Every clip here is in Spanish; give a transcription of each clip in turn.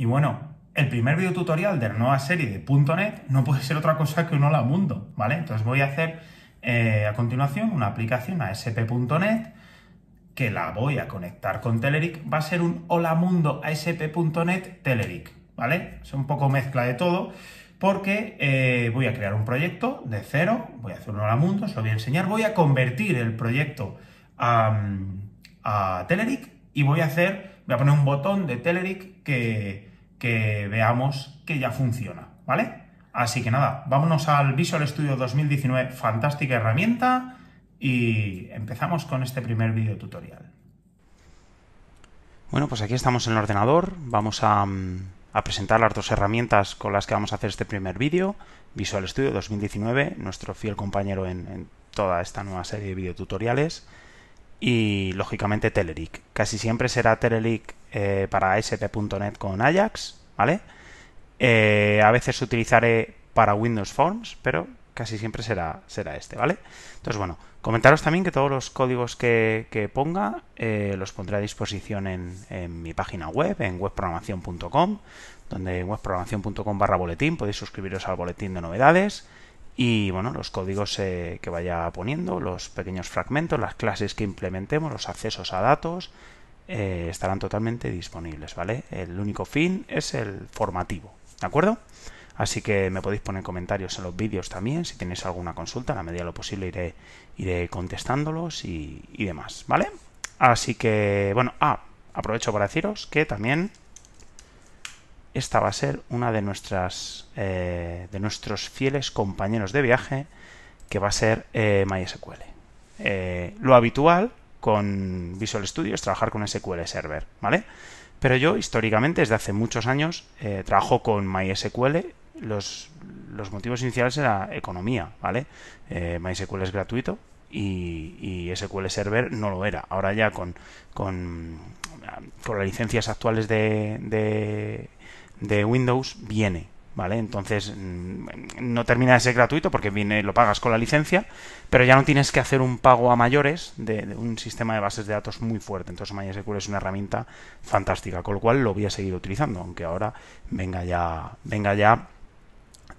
Y bueno, el primer video tutorial de la nueva serie de .NET no puede ser otra cosa que un hola mundo, ¿vale? Entonces voy a hacer eh, a continuación una aplicación a sp.net que la voy a conectar con Telerik. Va a ser un hola mundo asp.net Telerik, ¿vale? Es un poco mezcla de todo porque eh, voy a crear un proyecto de cero, voy a hacer un hola mundo, os lo voy a enseñar, voy a convertir el proyecto a, teleric Telerik y voy a hacer, voy a poner un botón de Telerik que que veamos que ya funciona, ¿vale? Así que nada, vámonos al Visual Studio 2019, fantástica herramienta, y empezamos con este primer video tutorial. Bueno, pues aquí estamos en el ordenador, vamos a, mm, presentar las dos herramientas con las que vamos a hacer este primer vídeo, Visual Studio 2019, nuestro fiel compañero en, toda esta nueva serie de videotutoriales, y lógicamente Telerik. Casi siempre será Telerik eh, para sp.net con Ajax, ¿vale? Eh, a veces utilizaré para Windows Forms, pero casi siempre será, será este, ¿vale? Entonces, bueno, comentaros también que todos los códigos que, ponga eh, los pondré a disposición en, mi página web, en webprogramación.com, donde en webprogramación.com barra boletín podéis suscribiros al boletín de novedades y, bueno, los códigos que vaya poniendo, los pequeños fragmentos, las clases que implementemos, los accesos a datos, eh, estarán totalmente disponibles, ¿vale? El único fin es el formativo, ¿de acuerdo? Así que me podéis poner comentarios en los vídeos también, si tenéis alguna consulta, a la medida de lo posible iré, iré contestándolos y, demás, ¿vale? Así que, bueno, ah, aprovecho para deciros que también esta va a ser una de nuestras eh, de nuestros fieles compañeros de viaje que va a ser eh, MySQL. lo habitual con Visual Studio es trabajar con SQL Server, ¿vale? Pero yo históricamente, desde hace muchos años, eh, trabajo con MySQL. Los, motivos iniciales era economía, ¿vale? Eh, MySQL es gratuito y, SQL Server no lo era. Ahora ya con, con, las licencias actuales de, de Windows viene, ¿Vale? Entonces mm, no termina de ser gratuito porque viene, lo pagas con la licencia, pero ya no tienes que hacer un pago a mayores de, un sistema de bases de datos muy fuerte. Entonces MySQL es una herramienta fantástica, con lo cual lo voy a seguir utilizando, aunque ahora venga ya, venga ya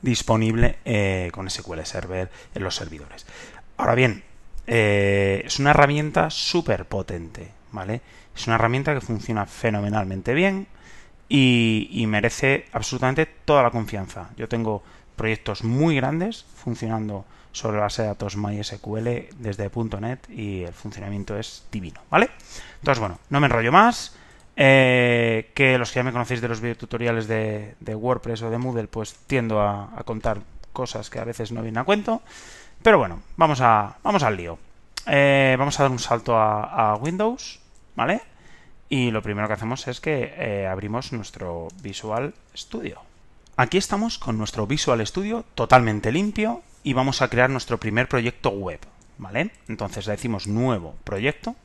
disponible eh, con SQL Server en los servidores. Ahora bien, eh, es una herramienta súper potente, ¿vale? Es una herramienta que funciona fenomenalmente bien y, merece absolutamente toda la confianza. Yo tengo proyectos muy grandes funcionando sobre la base de datos MySQL desde .NET y el funcionamiento es divino, ¿vale? Entonces, bueno, no me enrollo más. Eh, que los que ya me conocéis de los videotutoriales de, de WordPress o de Moodle, pues tiendo a, contar cosas que a veces no vienen a cuento. Pero bueno, vamos, a, vamos al lío. Eh, vamos a dar un salto a Windows, ¿vale? Y lo primero que hacemos es que eh, abrimos nuestro Visual Studio. Aquí estamos con nuestro Visual Studio totalmente limpio y vamos a crear nuestro primer proyecto web. ¿Vale? Entonces le decimos nuevo proyecto,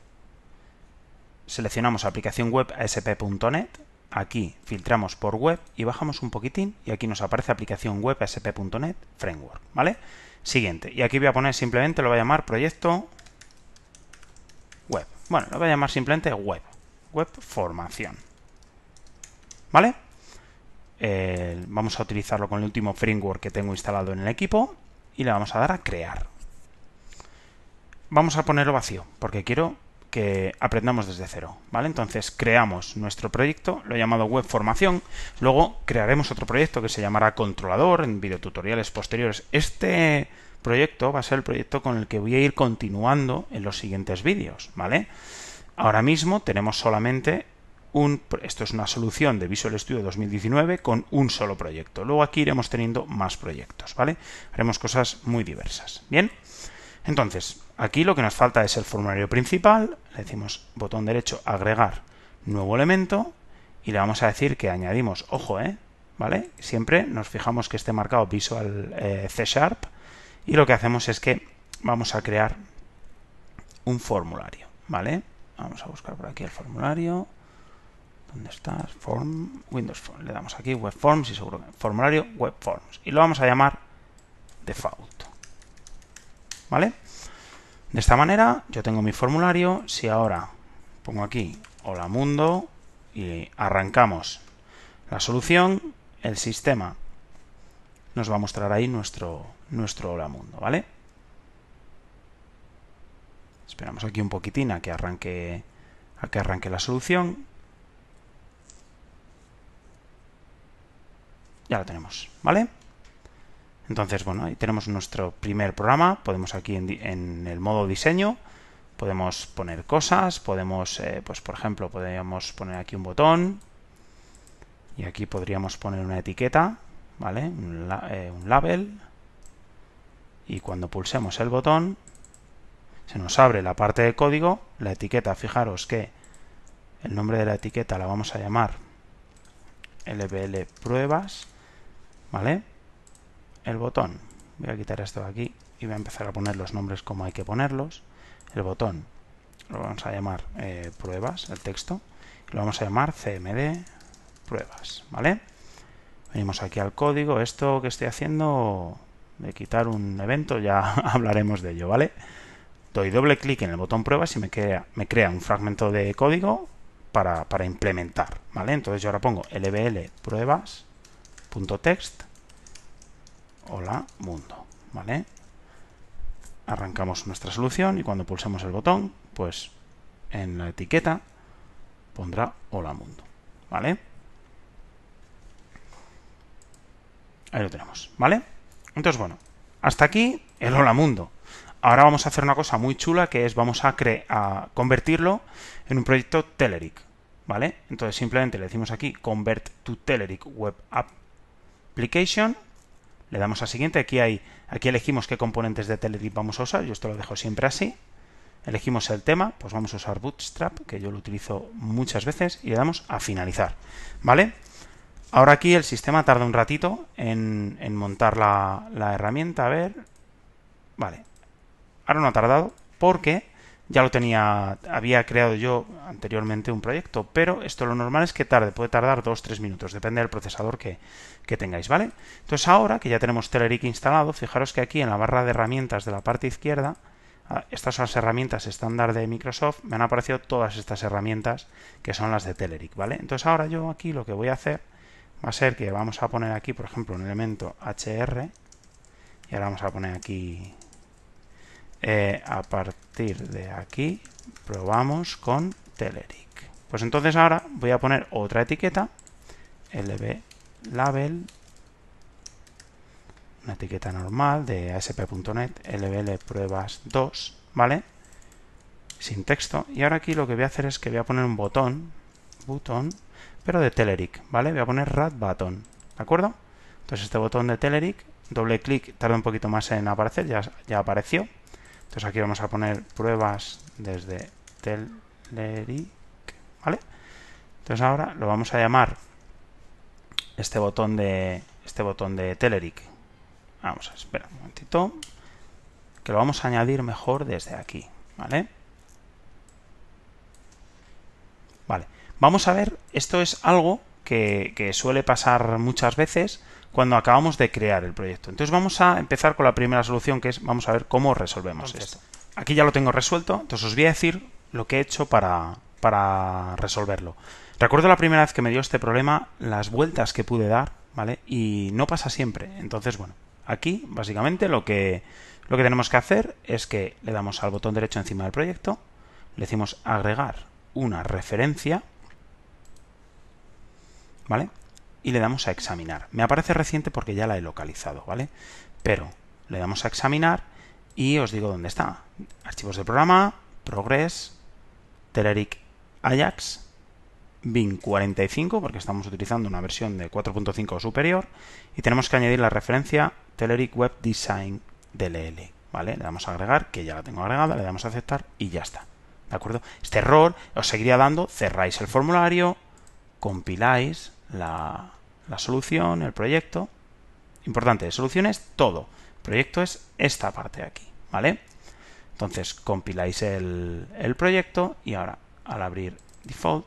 seleccionamos aplicación web asp.net, aquí filtramos por web y bajamos un poquitín y aquí nos aparece aplicación web asp.net framework, ¿vale? Siguiente, y aquí voy a poner simplemente, lo voy a llamar proyecto web. Bueno, lo voy a llamar simplemente web, web formación. ¿Vale? vamos a utilizarlo con el último framework que tengo instalado en el equipo y le vamos a dar a crear. Vamos a ponerlo vacío porque quiero que aprendamos desde cero, ¿vale? Entonces creamos nuestro proyecto, lo he llamado web formación, luego crearemos otro proyecto que se llamará controlador en videotutoriales posteriores. Este proyecto va a ser el proyecto con el que voy a ir continuando en los siguientes vídeos, ¿vale? vale Ahora mismo tenemos solamente un, esto es una solución de Visual Studio 2019 con un solo proyecto. Luego aquí iremos teniendo más proyectos, ¿vale? Haremos cosas muy diversas. Bien, entonces aquí lo que nos falta es el formulario principal. Le decimos botón derecho agregar nuevo elemento y le vamos a decir que añadimos, ojo, ¿eh? ¿Vale? Siempre nos fijamos que esté marcado Visual eh, C Sharp y lo que hacemos es que vamos a crear un formulario, ¿vale? Vamos a buscar por aquí el formulario. ¿Dónde estás? Form, Windows Forms, Le damos aquí Web Forms y seguro que formulario Web Forms. Y lo vamos a llamar Default. ¿Vale? De esta manera yo tengo mi formulario. Si ahora pongo aquí Hola Mundo y arrancamos la solución, el sistema nos va a mostrar ahí nuestro, nuestro Hola Mundo. ¿Vale? Esperamos aquí un poquitín a que arranque, que arranque la solución. Ya lo tenemos, ¿vale? Entonces, bueno, ahí tenemos nuestro primer programa. Podemos aquí en, el modo diseño, podemos poner cosas, podemos, eh, pues por ejemplo, podríamos poner aquí un botón y aquí podríamos poner una etiqueta, ¿vale? un eh, label y cuando pulsemos el botón se nos abre la parte de código, la etiqueta, fijaros que el nombre de la etiqueta la vamos a llamar LBL pruebas, ¿vale? El botón, voy a quitar esto de aquí y voy a empezar a poner los nombres como hay que ponerlos. El botón lo vamos a llamar eh, pruebas, el texto, lo vamos a llamar CMD pruebas, ¿vale? Venimos aquí al código, esto que estoy haciendo de quitar un evento, ya hablaremos de ello, ¿vale? vale Doy doble clic en el botón pruebas y me crea, un fragmento de código para, implementar. ¿vale? Entonces yo ahora pongo lbl pruebas.text hola mundo. ¿vale? Arrancamos nuestra solución y cuando pulsemos el botón, pues en la etiqueta pondrá hola mundo. ¿Vale? Ahí lo tenemos, ¿vale? Entonces, bueno, hasta aquí el hola mundo. Ahora vamos a hacer una cosa muy chula que es vamos a, a convertirlo en un proyecto Telerik, ¿vale? Entonces simplemente le decimos aquí convert to Telerik web app application, le damos a siguiente, aquí hay aquí elegimos qué componentes de Telerik vamos a usar, yo esto lo dejo siempre así. Elegimos el tema, pues vamos a usar Bootstrap, que yo lo utilizo muchas veces y le damos a finalizar, ¿vale? Ahora aquí el sistema tarda un ratito en, montar la, la herramienta, a ver, Vale, Ahora no ha tardado porque ya lo tenía, había creado yo anteriormente un proyecto, pero esto lo normal es que tarde, puede tardar 2-3 minutos, depende del procesador que, que, tengáis, ¿vale? Entonces ahora que ya tenemos Telerik instalado, fijaros que aquí en la barra de herramientas de la parte izquierda, ah, estas son las herramientas estándar de Microsoft, me han aparecido todas estas herramientas que son las de Telerik, ¿vale? Entonces ahora yo aquí lo que voy a hacer va a ser que vamos a poner aquí, por ejemplo, un elemento HR y ahora vamos a poner aquí eh, a partir de aquí probamos con Telerik. Pues entonces ahora voy a poner otra etiqueta, lb label, una etiqueta normal de asp.net, lbl pruebas 2, ¿vale? Sin texto. Y ahora aquí lo que voy a hacer es que voy a poner un botón, pero de Telerik, ¿vale? Voy a poner rat ¿de acuerdo? Entonces este botón de Telerik, doble clic, tarda un poquito más en aparecer, ya apareció. Entonces aquí vamos a poner pruebas desde Teleric, ¿vale? Entonces ahora lo vamos a llamar este botón de este botón de Telerik. Vamos a esperar un momentito que lo vamos a añadir mejor desde aquí, ¿vale? Vale, vamos a ver, esto es algo que, que suele pasar muchas veces, cuando acabamos de crear el proyecto. Entonces vamos a empezar con la primera solución que es vamos a ver cómo resolvemos esto. Aquí ya lo tengo resuelto, entonces os voy a decir lo que he hecho para, para resolverlo. Recuerdo la primera vez que me dio este problema, las vueltas que pude dar, ¿vale? Y no pasa siempre. Entonces, bueno, aquí básicamente lo que, lo que tenemos que hacer es que le damos al botón derecho encima del proyecto, le decimos agregar una referencia, ¿vale? y le damos a examinar. Me aparece reciente porque ya la he localizado, ¿vale? Pero le damos a examinar y os digo dónde está. Archivos de programa, Progress, teleric Ajax, bin 45 porque estamos utilizando una versión de 4.5 o superior y tenemos que añadir la referencia teleric Web Design DLL, ¿vale? Le damos a agregar, que ya la tengo agregada, le damos a aceptar y ya está. ¿De acuerdo? Este error os seguiría dando, cerráis el formulario, compiláis la, la solución, el proyecto. Importante, solución es todo. Proyecto es esta parte de aquí, ¿vale? Entonces compiláis el, el proyecto y ahora al abrir default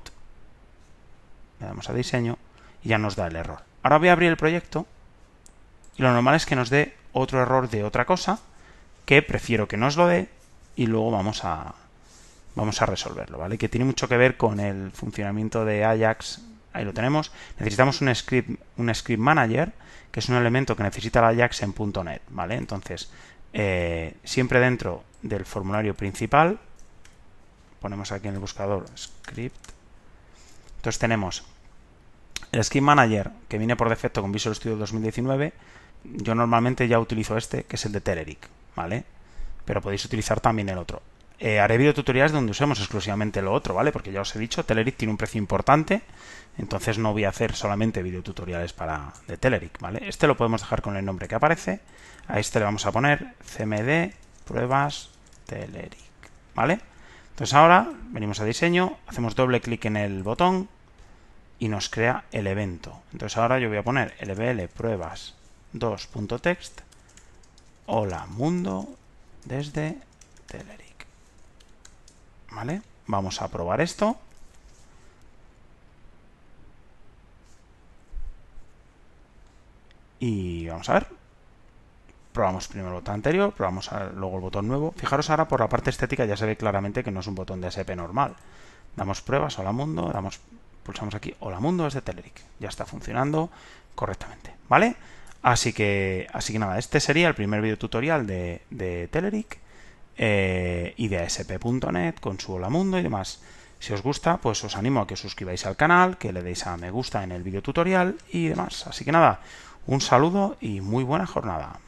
le damos a diseño y ya nos da el error. Ahora voy a abrir el proyecto y lo normal es que nos dé otro error de otra cosa que prefiero que nos lo dé y luego vamos a, vamos a resolverlo, ¿vale? Que tiene mucho que ver con el funcionamiento de Ajax ahí lo tenemos. Necesitamos un script, un script manager, que es un elemento que necesita la Ajax en .NET, ¿vale? Entonces, eh, siempre dentro del formulario principal, ponemos aquí en el buscador script. Entonces tenemos el script manager, que viene por defecto con Visual Studio 2019. Yo normalmente ya utilizo este, que es el de Telerik, ¿vale? Pero podéis utilizar también el otro. Eh, haré videotutoriales donde usemos exclusivamente lo otro, ¿vale? Porque ya os he dicho, Telerik tiene un precio importante, entonces no voy a hacer solamente videotutoriales para, de Telerik, ¿vale? Este lo podemos dejar con el nombre que aparece. A este le vamos a poner CMD pruebas Telerik, ¿vale? Entonces ahora venimos a diseño, hacemos doble clic en el botón y nos crea el evento. Entonces ahora yo voy a poner lbl pruebas 2.text hola mundo desde Telerik. Vamos a probar esto. Y vamos a ver. Probamos primero el botón anterior, probamos luego el botón nuevo. Fijaros ahora por la parte estética ya se ve claramente que no es un botón de SP normal. Damos pruebas, hola mundo, damos, pulsamos aquí, hola mundo, es de Telerik. Ya está funcionando correctamente, ¿vale? Así que, así que nada, este sería el primer video tutorial de, de Telerik eh, y con su Hola Mundo y demás. Si os gusta, pues os animo a que os suscribáis al canal, que le deis a me gusta en el video tutorial y demás. Así que nada, un saludo y muy buena jornada.